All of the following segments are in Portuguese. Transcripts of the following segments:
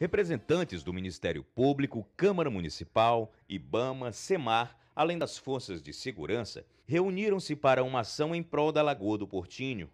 Representantes do Ministério Público, Câmara Municipal, IBAMA, SEMAR, além das forças de segurança, reuniram-se para uma ação em prol da Lagoa do Portinho.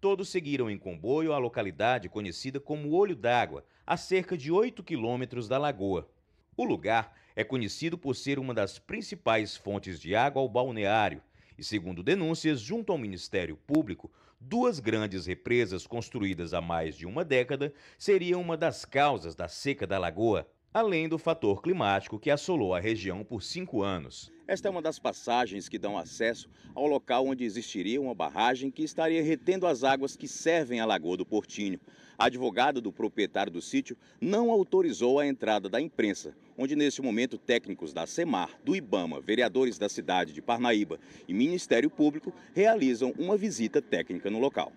Todos seguiram em comboio à localidade conhecida como Olho d'Água, a cerca de 8 quilômetros da lagoa. O lugar é conhecido por ser uma das principais fontes de água ao balneário e segundo denúncias, junto ao Ministério Público, duas grandes represas construídas há mais de uma década seriam uma das causas da seca da lagoa além do fator climático que assolou a região por cinco anos. Esta é uma das passagens que dão acesso ao local onde existiria uma barragem que estaria retendo as águas que servem à Lagoa do Portinho. A advogada do proprietário do sítio não autorizou a entrada da imprensa, onde neste momento técnicos da SEMAR, do IBAMA, vereadores da cidade de Parnaíba e Ministério Público realizam uma visita técnica no local.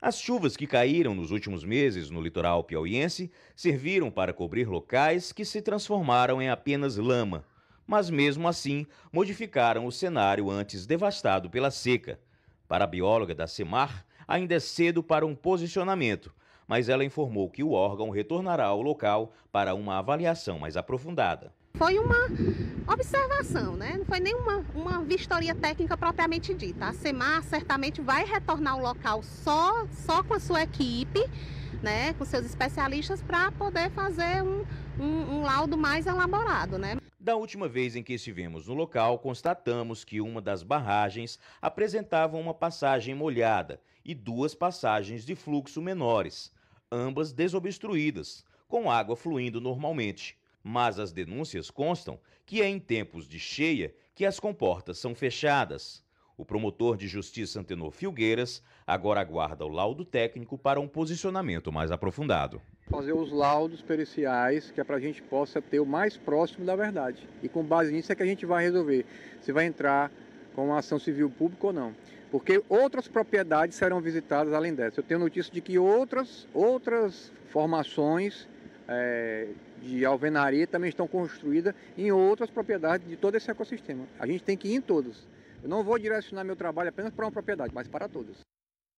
As chuvas que caíram nos últimos meses no litoral piauiense serviram para cobrir locais que se transformaram em apenas lama, mas mesmo assim modificaram o cenário antes devastado pela seca. Para a bióloga da Semar, ainda é cedo para um posicionamento, mas ela informou que o órgão retornará ao local para uma avaliação mais aprofundada. Foi uma observação, né? Não foi nenhuma uma vistoria técnica propriamente dita. A SEMAR certamente vai retornar ao local só, só com a sua equipe, né? com seus especialistas, para poder fazer um, um, um laudo mais elaborado. Né? Da última vez em que estivemos no local, constatamos que uma das barragens apresentava uma passagem molhada e duas passagens de fluxo menores ambas desobstruídas, com água fluindo normalmente. Mas as denúncias constam que é em tempos de cheia que as comportas são fechadas. O promotor de justiça Antenor Filgueiras agora aguarda o laudo técnico para um posicionamento mais aprofundado. Fazer os laudos periciais, que é para a gente possa ter o mais próximo da verdade. E com base nisso é que a gente vai resolver se vai entrar com a ação civil pública ou não. Porque outras propriedades serão visitadas além dessa. Eu tenho notícia de que outras, outras formações é, de alvenaria também estão construídas em outras propriedades de todo esse ecossistema. A gente tem que ir em todas. Eu não vou direcionar meu trabalho apenas para uma propriedade, mas para todos.